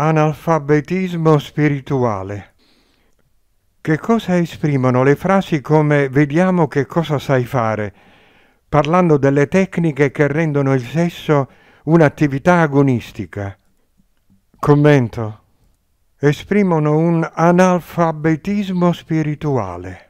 analfabetismo spirituale. Che cosa esprimono le frasi come vediamo che cosa sai fare, parlando delle tecniche che rendono il sesso un'attività agonistica? Commento. Esprimono un analfabetismo spirituale.